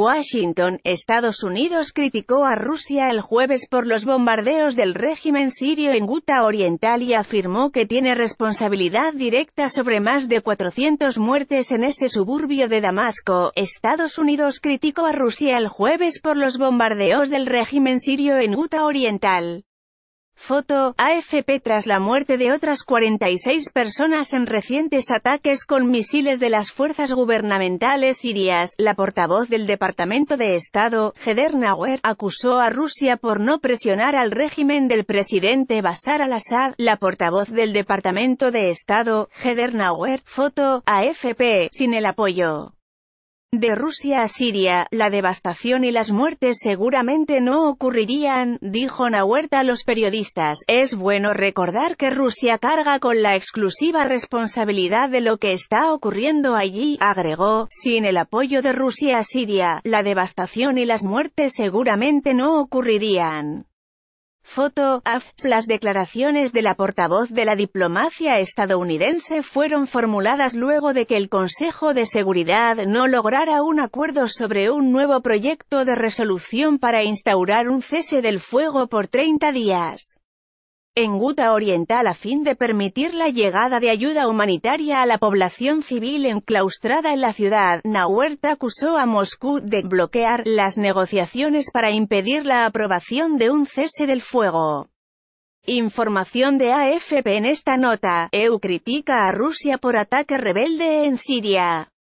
Washington, Estados Unidos criticó a Rusia el jueves por los bombardeos del régimen sirio en Guta Oriental y afirmó que tiene responsabilidad directa sobre más de 400 muertes en ese suburbio de Damasco. Estados Unidos criticó a Rusia el jueves por los bombardeos del régimen sirio en Guta Oriental. Foto, AFP Tras la muerte de otras 46 personas en recientes ataques con misiles de las fuerzas gubernamentales sirias, la portavoz del Departamento de Estado, Heder acusó a Rusia por no presionar al régimen del presidente Bashar al-Assad. La portavoz del Departamento de Estado, Heder foto, AFP, sin el apoyo de Rusia a Siria, la devastación y las muertes seguramente no ocurrirían, dijo Nahuerta a los periodistas. Es bueno recordar que Rusia carga con la exclusiva responsabilidad de lo que está ocurriendo allí, agregó. Sin el apoyo de Rusia a Siria, la devastación y las muertes seguramente no ocurrirían. Foto Las declaraciones de la portavoz de la diplomacia estadounidense fueron formuladas luego de que el Consejo de Seguridad no lograra un acuerdo sobre un nuevo proyecto de resolución para instaurar un cese del fuego por 30 días en Guta Oriental a fin de permitir la llegada de ayuda humanitaria a la población civil enclaustrada en la ciudad. nahuerta acusó a Moscú de bloquear las negociaciones para impedir la aprobación de un cese del fuego. Información de AFP en esta nota, EU critica a Rusia por ataque rebelde en Siria.